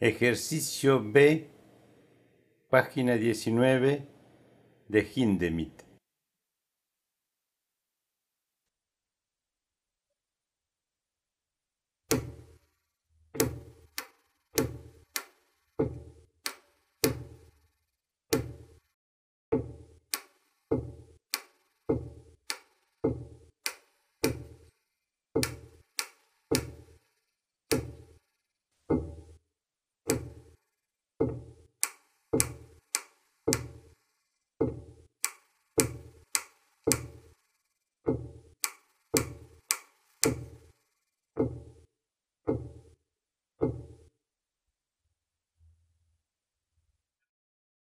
Ejercicio B, página 19 de Hindemith.